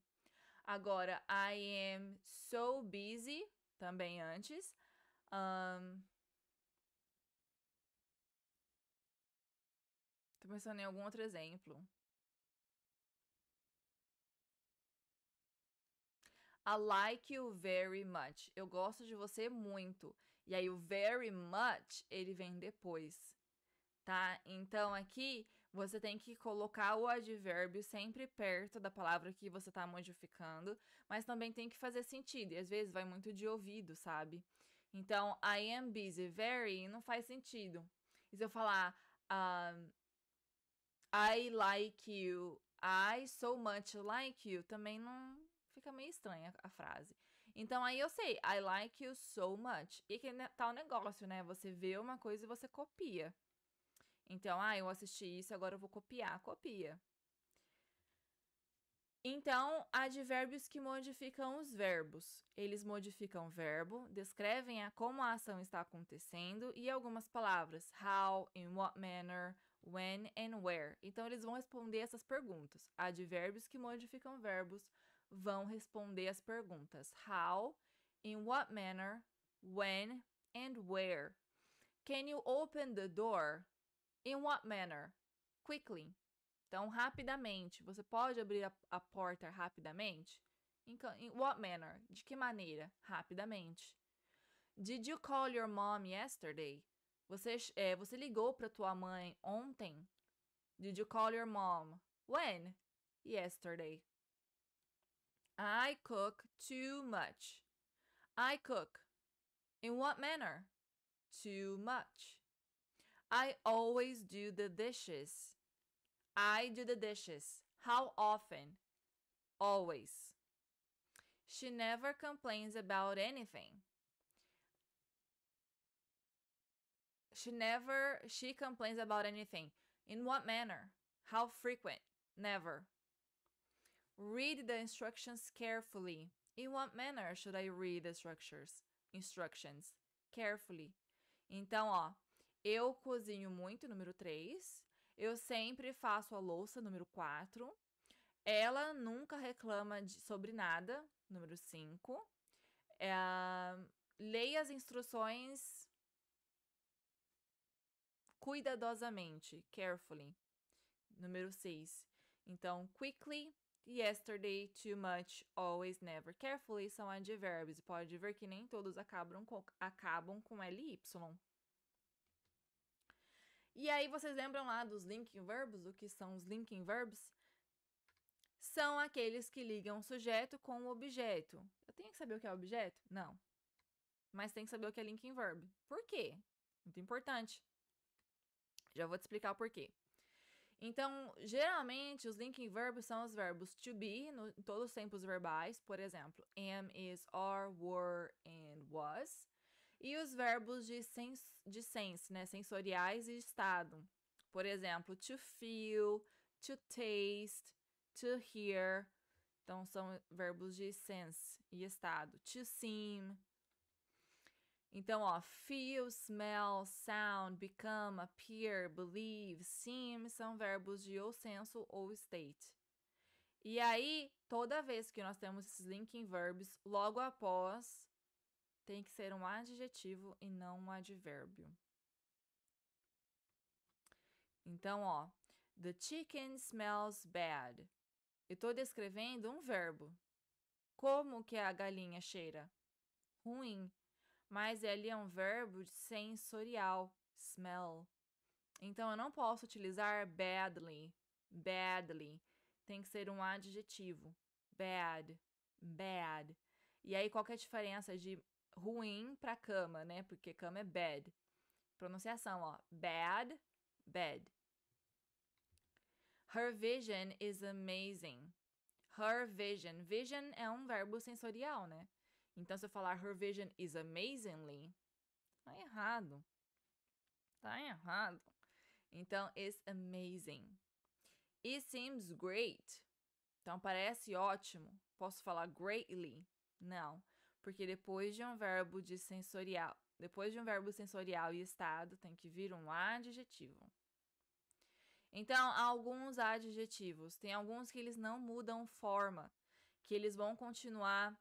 Agora, I am so busy, também antes. Um... Tô pensando em algum outro exemplo. I like you very much. Eu gosto de você muito. E aí o very much ele vem depois, tá? Então aqui você tem que colocar o advérbio sempre perto da palavra que você está modificando, mas também tem que fazer sentido. E às vezes vai muito de ouvido, sabe? Então I am busy, very não faz sentido. E se eu falar ah, I like you, I so much like you, também não fica meio estranha a frase. Então aí eu sei, I like you so much. E que tal negócio, né? Você vê uma coisa e você copia. Então, ah, eu assisti isso, agora eu vou copiar. Copia. Então, advérbios que modificam os verbos. Eles modificam o verbo, descrevem a como a ação está acontecendo e algumas palavras: how, in what manner, when and where. Então, eles vão responder essas perguntas. Advérbios que modificam verbos, vão responder as perguntas how, in what manner, when and where. Can you open the door? In what manner? Quickly. Então, rapidamente. Você pode abrir a, a porta rapidamente? In, in what manner? De que maneira? Rapidamente. Did you call your mom yesterday? Você, é, você ligou para tua mãe ontem? Did you call your mom? When? Yesterday. I cook too much. I cook. In what manner? Too much. I always do the dishes. I do the dishes. How often? Always. She never complains about anything. She never she complains about anything. In what manner? How frequent? Never. Read the instructions carefully. In what manner should I read the structures? Instructions. Carefully. Então, ó, eu cozinho muito, número 3. Eu sempre faço a louça, número 4. Ela nunca reclama de, sobre nada, número 5. É, eh, leia as instruções cuidadosamente, carefully. Número 6. Então, quickly, Yesterday, too much, always, never, carefully são advérbios. pode ver que nem todos acabam com, acabam com LY. E aí, vocês lembram lá dos linking verbs? O que são os linking verbs? São aqueles que ligam o sujeito com o objeto. Eu tenho que saber o que é objeto? Não. Mas tem que saber o que é linking verb. Por quê? Muito importante. Já vou te explicar o porquê. Então, geralmente, os linking verbos são os verbos to be, no, em todos os tempos verbais, por exemplo, am, is, are, were and was. E os verbos de, sens, de sense, né, sensoriais e estado. Por exemplo, to feel, to taste, to hear. Então, são verbos de sense e estado. To seem, então, ó, feel, smell, sound, become, appear, believe, seem são verbos de ou senso ou state. E aí, toda vez que nós temos esses linking verbs, logo após, tem que ser um adjetivo e não um advérbio. Então, ó, the chicken smells bad. Eu estou descrevendo um verbo. Como que a galinha cheira? Ruim mas ele é um verbo sensorial, smell. Então eu não posso utilizar badly, badly. Tem que ser um adjetivo. Bad, bad. E aí qual é a diferença de ruim para cama, né? Porque cama é bad. Pronunciação, ó. Bad, bad. Her vision is amazing. Her vision. Vision é um verbo sensorial, né? Então, se eu falar her vision is amazingly, tá errado. Tá errado. Então, is amazing. It seems great. Então, parece ótimo. Posso falar greatly? Não, porque depois de um verbo de sensorial, depois de um verbo sensorial e estado, tem que vir um adjetivo. Então, alguns adjetivos. Tem alguns que eles não mudam forma, que eles vão continuar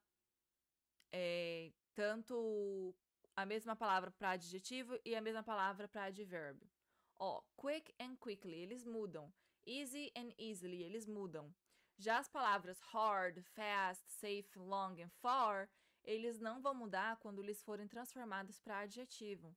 é, tanto a mesma palavra para adjetivo e a mesma palavra para advérbio. Ó, quick and quickly, eles mudam. Easy and easily, eles mudam. Já as palavras hard, fast, safe, long and far, eles não vão mudar quando eles forem transformados para adjetivo.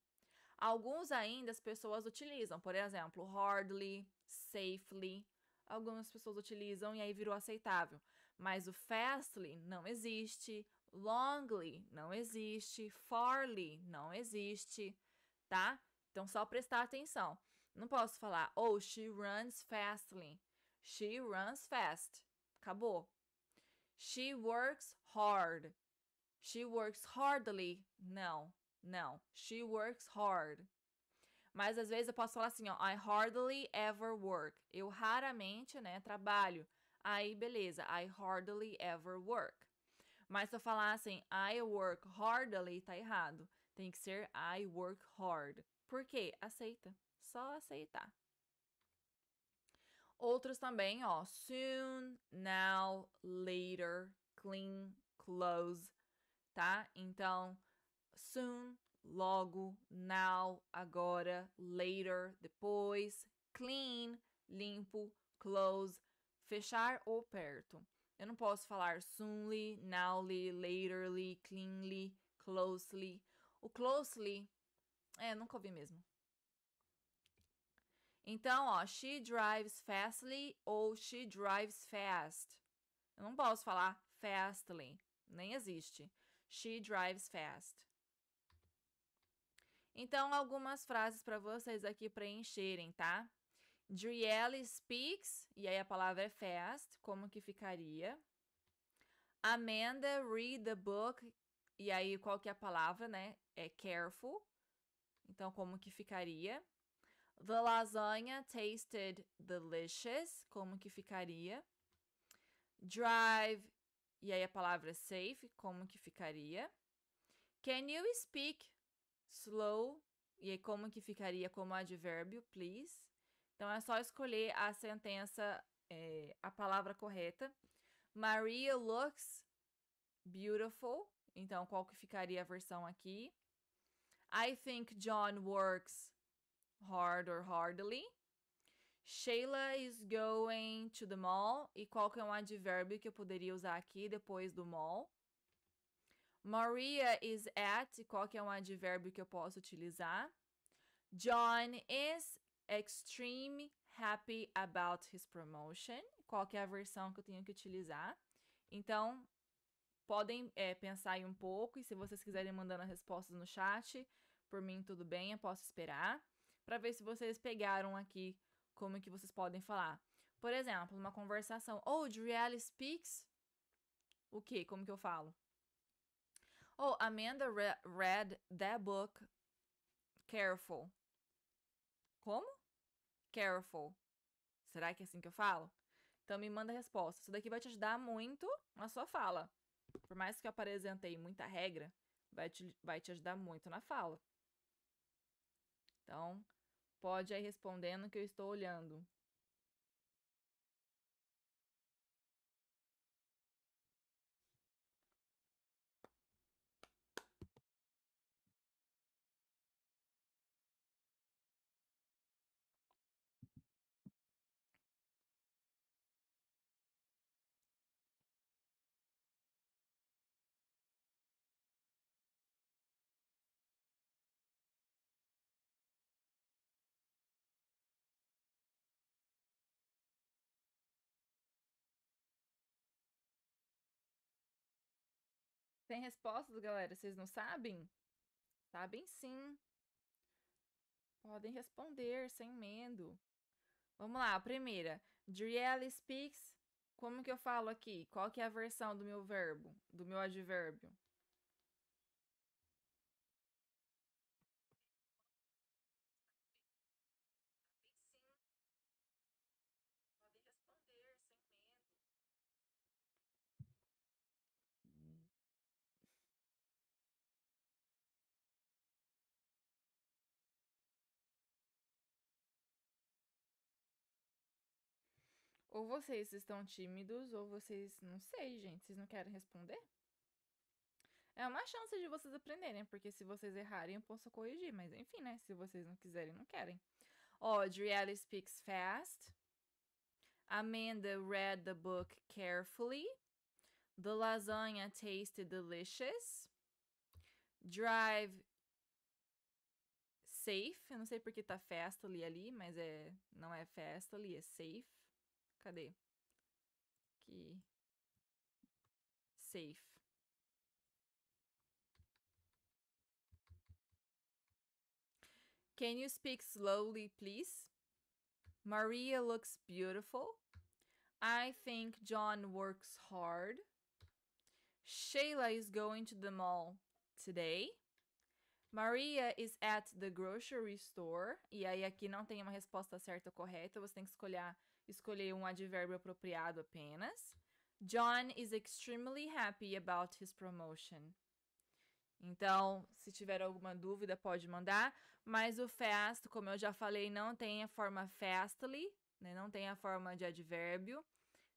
Alguns ainda as pessoas utilizam, por exemplo, hardly, safely. Algumas pessoas utilizam e aí virou aceitável. Mas o fastly não existe, Longly não existe, farly não existe, tá? Então só prestar atenção. Não posso falar, oh, she runs fastly. She runs fast. Acabou. She works hard. She works hardly. Não, não. She works hard. Mas às vezes eu posso falar assim, ó, I hardly ever work. Eu raramente, né, trabalho. Aí, beleza, I hardly ever work. Mas se eu falar assim, I work hard, ali, tá errado. Tem que ser I work hard. Por quê? Aceita. Só aceitar. Outros também, ó. Soon, now, later, clean, close, tá? Então, soon, logo, now, agora, later, depois, clean, limpo, close, fechar ou perto. Eu não posso falar soonly, nowly, laterly, cleanly, closely. O closely. É, nunca ouvi mesmo. Então, ó, she drives fastly ou she drives fast. Eu não posso falar fastly, nem existe. She drives fast. Então, algumas frases para vocês aqui preencherem, tá? Drielly speaks, e aí a palavra é fast, como que ficaria? Amanda read the book, e aí qual que é a palavra, né? É careful. Então, como que ficaria? The lasagna tasted delicious, como que ficaria? Drive, e aí a palavra é safe, como que ficaria? Can you speak slow? E aí como que ficaria como advérbio, please? Então é só escolher a sentença, é, a palavra correta. Maria looks beautiful. Então, qual que ficaria a versão aqui? I think John works hard or hardly. Sheila is going to the mall. E qual que é um advérbio que eu poderia usar aqui depois do mall? Maria is at. E qual que é um advérbio que eu posso utilizar? John is extreme happy about his promotion, qual que é a versão que eu tenho que utilizar. Então, podem é, pensar aí um pouco e se vocês quiserem mandando as respostas no chat, por mim tudo bem, eu posso esperar, para ver se vocês pegaram aqui como que vocês podem falar. Por exemplo, uma conversação, oh, Drielle speaks, o que? Como que eu falo? Oh, Amanda re read that book. Careful. Como? careful. Será que é assim que eu falo? Então me manda a resposta. Isso daqui vai te ajudar muito na sua fala. Por mais que eu apresentei muita regra, vai te, vai te ajudar muito na fala. Então, pode ir respondendo que eu estou olhando. Tem respostas, galera? Vocês não sabem? Sabem sim. Podem responder sem medo. Vamos lá, a primeira. Driella speaks. Como que eu falo aqui? Qual que é a versão do meu verbo, do meu advérbio? Ou vocês estão tímidos, ou vocês. Não sei, gente. Vocês não querem responder? É uma chance de vocês aprenderem, porque se vocês errarem, eu posso corrigir. Mas enfim, né? Se vocês não quiserem, não querem. Oh, ela speaks fast. Amanda read the book carefully. The lasagna tasted delicious. Drive safe. Eu não sei porque tá festa ali, ali, mas é não é festa ali, é safe. Cadê? Aqui. Safe. Can you speak slowly, please? Maria looks beautiful. I think John works hard. Sheila is going to the mall today. Maria is at the grocery store. E aí aqui não tem uma resposta certa ou correta, você tem que escolher escolher um advérbio apropriado apenas. John is extremely happy about his promotion. Então, se tiver alguma dúvida, pode mandar. Mas o fast, como eu já falei, não tem a forma fastly, né? não tem a forma de advérbio.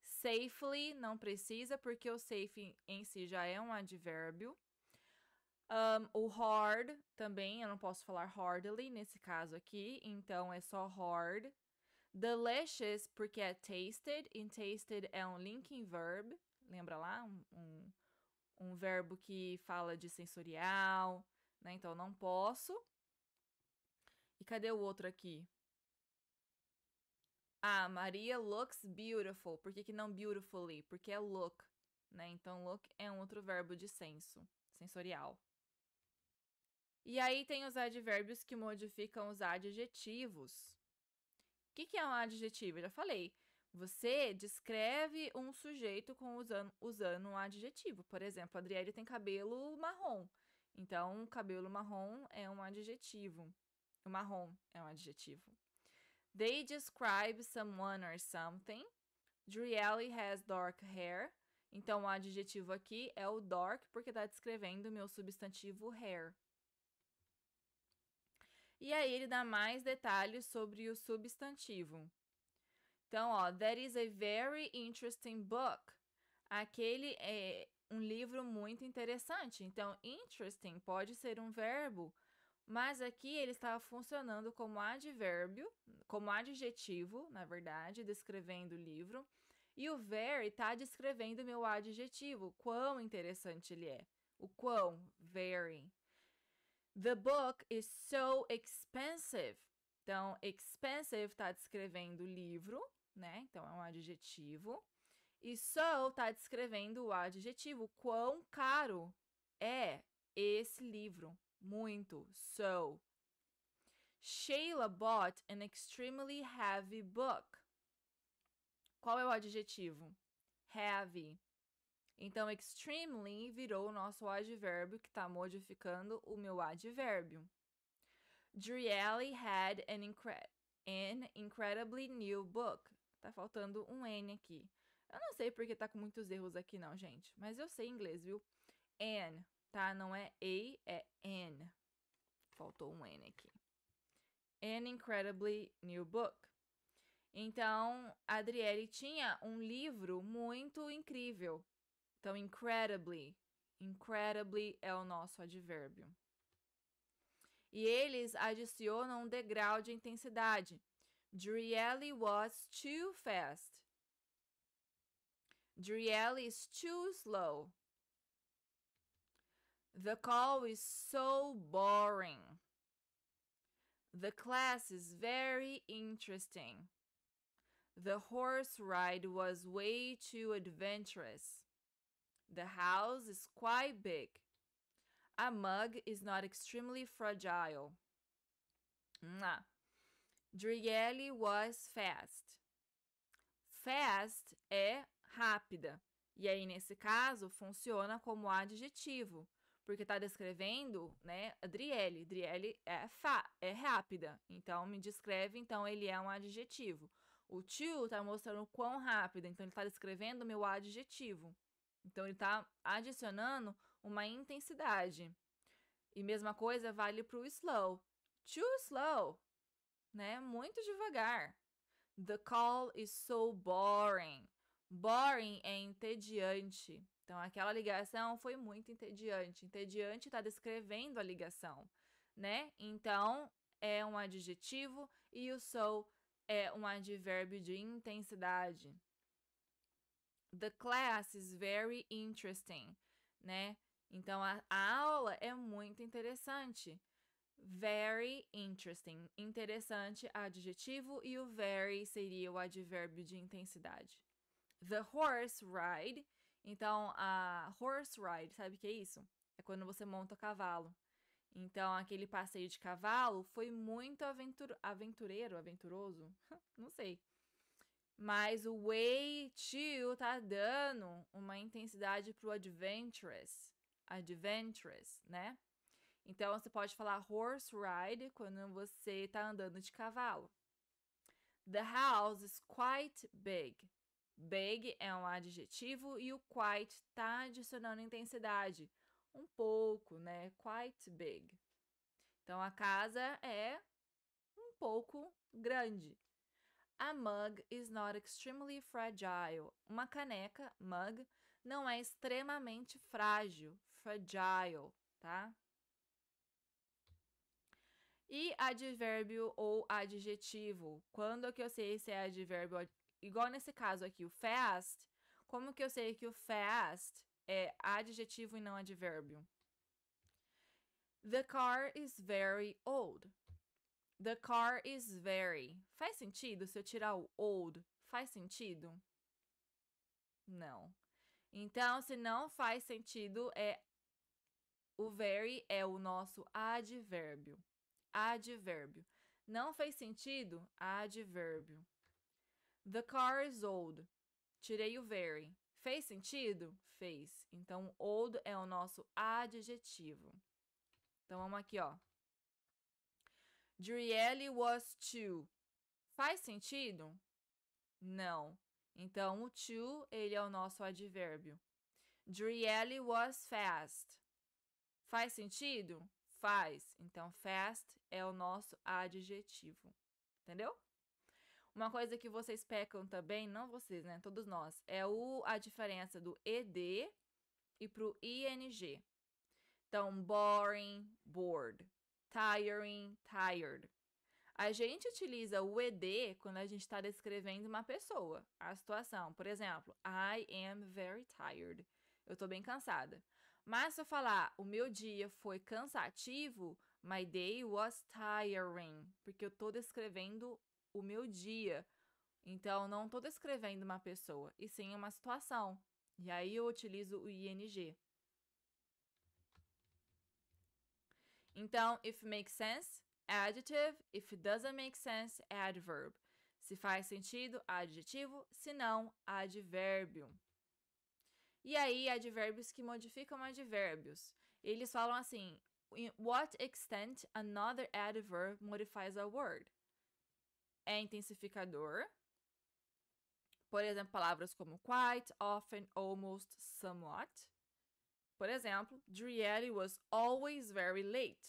Safely não precisa, porque o safe em si já é um advérbio. Um, o hard também, eu não posso falar hardly nesse caso aqui, então é só hard, Delicious porque é tasted, e tasted é um linking verb, lembra lá? Um, um, um verbo que fala de sensorial, né? Então, não posso. E cadê o outro aqui? Ah, Maria looks beautiful. Por que, que não beautifully? Porque é look, né? Então, look é um outro verbo de senso, sensorial. E aí tem os advérbios que modificam os adjetivos que, que é um adjetivo? Eu já falei. Você descreve um sujeito com, usando, usando um adjetivo. Por exemplo, a Adriele tem cabelo marrom. Então, cabelo marrom é um adjetivo. O marrom é um adjetivo. They describe someone or something. Drielly has dark hair. Então, o adjetivo aqui é o dark, porque está descrevendo o meu substantivo hair. E aí ele dá mais detalhes sobre o substantivo. Então, ó, that is a very interesting book. Aquele é um livro muito interessante. Então, interesting pode ser um verbo, mas aqui ele estava funcionando como advérbio, como adjetivo, na verdade, descrevendo o livro. E o very está descrevendo meu adjetivo, quão interessante ele é. O quão, very. The book is so expensive. Então, expensive está descrevendo o livro, né? Então, é um adjetivo. E so está descrevendo o adjetivo. Quão caro é esse livro? Muito. So. Sheila bought an extremely heavy book. Qual é o adjetivo? Heavy. Então, extremely virou o nosso advérbio que está modificando o meu advérbio. Drielly had an, incre an incredibly new book. Tá faltando um N aqui. Eu não sei porque tá com muitos erros aqui, não, gente. Mas eu sei inglês, viu? An, tá? Não é A, é n. Faltou um N aqui. An incredibly new book. Então, a Adriele tinha um livro muito incrível. Então, incredibly, incredibly é o nosso advérbio. E eles adicionam um degrau de intensidade. Drielly was too fast. Drielly is too slow. The call is so boring. The class is very interesting. The horse ride was way too adventurous. The house is quite big. A mug is not extremely fragile. Nah, Drielli was fast. Fast é rápida. E aí, nesse caso, funciona como adjetivo, porque está descrevendo, né, a Drielli. é, fa é rápida. Então, me descreve, então, ele é um adjetivo. O tio está mostrando quão rápida, então ele está descrevendo o meu adjetivo. Então, ele está adicionando uma intensidade. E mesma coisa vale para o slow. Too slow, né? Muito devagar. The call is so boring. Boring é entediante. Então, aquela ligação foi muito entediante. Entediante está descrevendo a ligação, né? Então, é um adjetivo e o so é um advérbio de intensidade. The class is very interesting, né? Então a, a aula é muito interessante. Very interesting. Interessante, adjetivo, e o very seria o advérbio de intensidade. The horse ride. Então, a horse ride, sabe o que é isso? É quando você monta cavalo. Então, aquele passeio de cavalo foi muito aventur aventureiro, aventuroso, não sei. Mas o way to tá dando uma intensidade pro adventurous. Adventurous, né? Então você pode falar horse ride quando você tá andando de cavalo. The house is quite big. Big é um adjetivo e o quite tá adicionando intensidade. Um pouco, né? Quite big. Então a casa é um pouco grande. A mug is not extremely fragile. Uma caneca, mug, não é extremamente frágil, fragile, tá? E advérbio ou adjetivo. Quando que eu sei se é advérbio? Igual nesse caso aqui, o fast. Como que eu sei que o fast é adjetivo e não advérbio? The car is very old. The car is very. Faz sentido se eu tirar o old? Faz sentido? Não. Então, se não faz sentido, é o very é o nosso advérbio. Advérbio. Não fez sentido? Advérbio. The car is old. Tirei o very. Fez sentido? Fez. Então, old é o nosso adjetivo. Então, vamos aqui, ó. Drielly was too. Faz sentido? Não. Então, o to, ele é o nosso advérbio. Drielly was fast. Faz sentido? Faz. Então, fast é o nosso adjetivo. Entendeu? Uma coisa que vocês pecam também, não vocês, né? Todos nós, é o, a diferença do ED e pro ING. Então, boring, bored tiring, tired. A gente utiliza o ed quando a gente está descrevendo uma pessoa, a situação. Por exemplo, I am very tired. Eu estou bem cansada. Mas se eu falar o meu dia foi cansativo, my day was tiring, porque eu estou descrevendo o meu dia. Então, não estou descrevendo uma pessoa, e sim uma situação. E aí eu utilizo o ing. Então, if makes sense é adjective, if doesn't make sense é adverb. Se faz sentido, adjetivo, se não, advérbio. E aí, advérbios que modificam advérbios. Eles falam assim: In what extent another adverb modifies a word? É intensificador. Por exemplo, palavras como quite, often, almost, somewhat por exemplo, Drielly was always very late.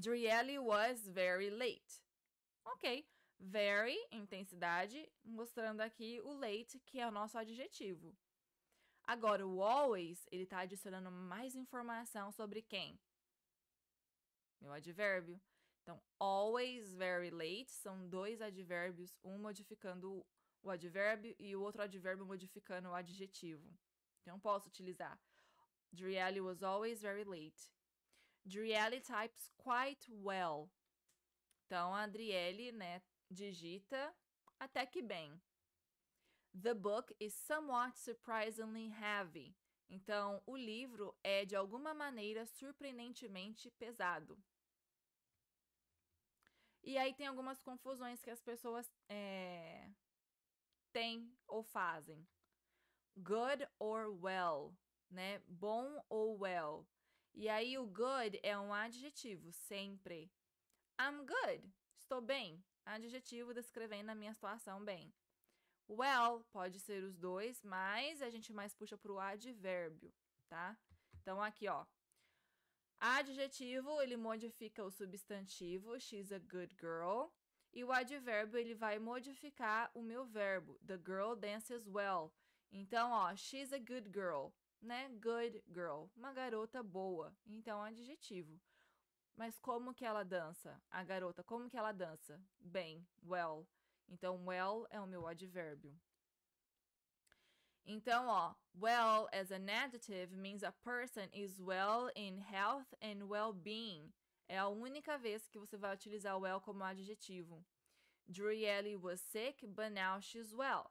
Drielly was very late. Ok. Very, intensidade, mostrando aqui o late, que é o nosso adjetivo. Agora, o always, ele está adicionando mais informação sobre quem? Meu advérbio. Então, always, very late, são dois advérbios, um modificando o advérbio e o outro advérbio modificando o adjetivo. Não posso utilizar. Drielly was always very late. Drielly types quite well. Então, a Drielly, né, digita até que bem. The book is somewhat surprisingly heavy. Então, o livro é de alguma maneira surpreendentemente pesado. E aí tem algumas confusões que as pessoas é, têm ou fazem good or well, né? Bom ou well. E aí o good é um adjetivo, sempre. I'm good, estou bem. Adjetivo descrevendo a minha situação bem. Well pode ser os dois, mas a gente mais puxa para o advérbio, tá? Então aqui, ó. Adjetivo, ele modifica o substantivo, she's a good girl. E o advérbio, ele vai modificar o meu verbo. The girl dances well. Então, ó, she's a good girl, né? Good girl, uma garota boa. Então, adjetivo. Mas como que ela dança? A garota, como que ela dança? Bem, well. Então, well é o meu advérbio. Então, ó, well as an adjective means a person is well in health and well-being. É a única vez que você vai utilizar well como adjetivo. Drielle was sick, but now she's well.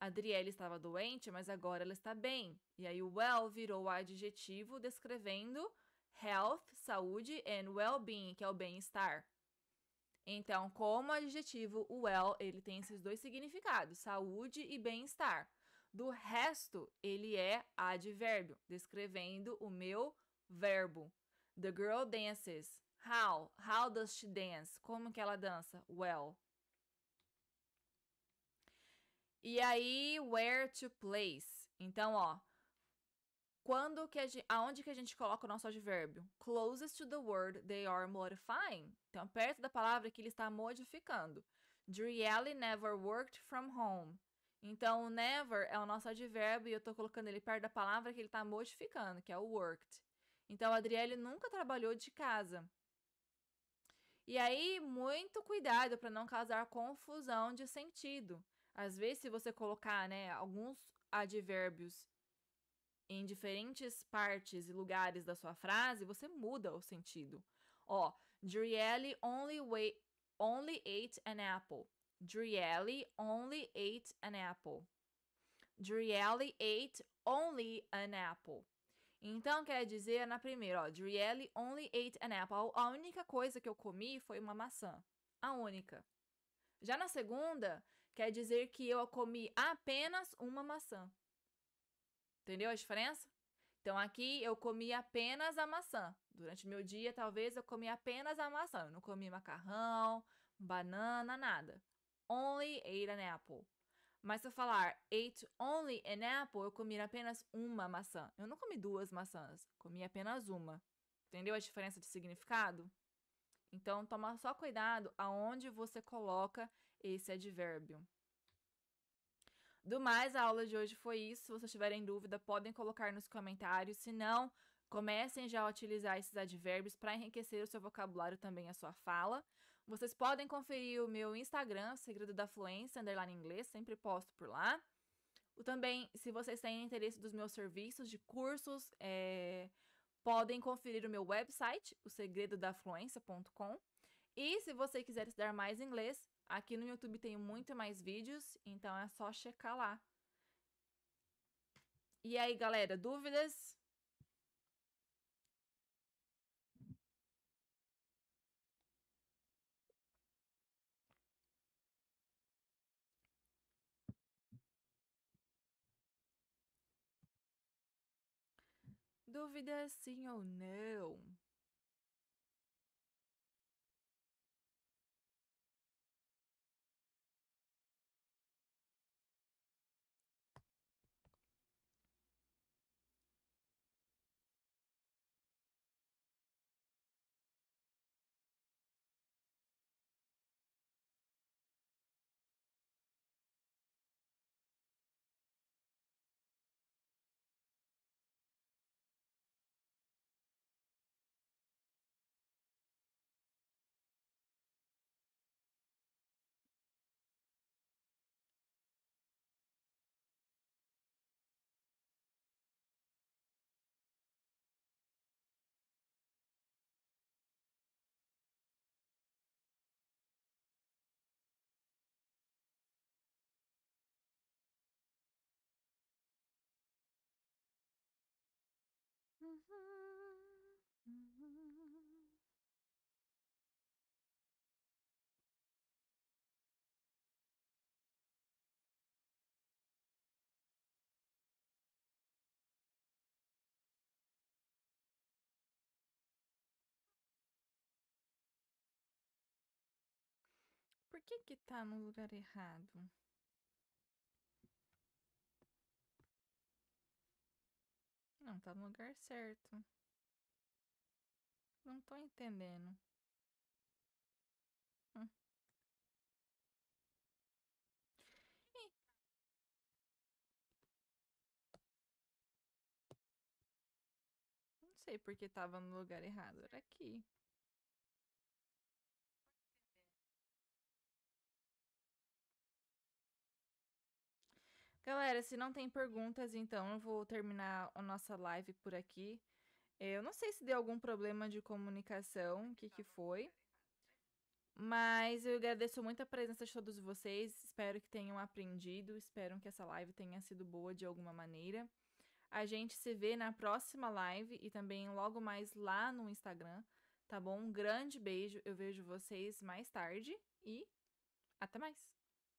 A estava doente, mas agora ela está bem. E aí o well virou o adjetivo descrevendo health, saúde, and well-being, que é o bem-estar. Então, como adjetivo, o well, ele tem esses dois significados, saúde e bem-estar. Do resto, ele é advérbio, descrevendo o meu verbo. The girl dances. How? How does she dance? Como que ela dança? Well. E aí, where to place. Então, ó. Quando que a gente, aonde que a gente coloca o nosso advérbio? Closest to the word they are modifying. Então, perto da palavra que ele está modificando. Drielly never worked from home. Então, o never é o nosso advérbio e eu estou colocando ele perto da palavra que ele está modificando, que é o worked. Então, a Adriele nunca trabalhou de casa. E aí, muito cuidado para não causar confusão de sentido. Às vezes, se você colocar, né, alguns advérbios em diferentes partes e lugares da sua frase, você muda o sentido. Ó, Drielly only, wait, only ate an apple. Drielly only ate an apple. Drielly ate only an apple. Então quer dizer na primeira, ó, Drielly only ate an apple. A única coisa que eu comi foi uma maçã. A única. Já na segunda, quer dizer que eu comi apenas uma maçã. Entendeu a diferença? Então aqui eu comi apenas a maçã. Durante meu dia, talvez eu comi apenas a maçã. Eu não comi macarrão, banana, nada. Only ate an apple. Mas se eu falar ate only an apple, eu comi apenas uma maçã. Eu não comi duas maçãs, comi apenas uma. Entendeu a diferença de significado? Então toma só cuidado aonde você coloca esse advérbio. Do mais, a aula de hoje foi isso. Se vocês tiverem dúvida, podem colocar nos comentários. Se não, comecem já a utilizar esses advérbios para enriquecer o seu vocabulário também a sua fala. Vocês podem conferir o meu Instagram, Segredo da Fluência, underline inglês, sempre posto por lá. O, também, se vocês têm interesse dos meus serviços de cursos, é, podem conferir o meu website, o segredodafluência.com. E se você quiser estudar mais inglês, Aqui no YouTube tem muito mais vídeos, então é só checar lá. E aí, galera, dúvidas? Dúvidas sim ou não? Por que que tá no lugar errado? Não, tá no lugar certo. Não tô entendendo. Hum. Não sei porque tava no lugar errado. Era aqui. Galera, se não tem perguntas, então eu vou terminar a nossa live por aqui. Eu não sei se deu algum problema de comunicação, o que, que foi. Mas eu agradeço muito a presença de todos vocês. Espero que tenham aprendido. Espero que essa live tenha sido boa de alguma maneira. A gente se vê na próxima live e também logo mais lá no Instagram. Tá bom? Um grande beijo. Eu vejo vocês mais tarde e até mais.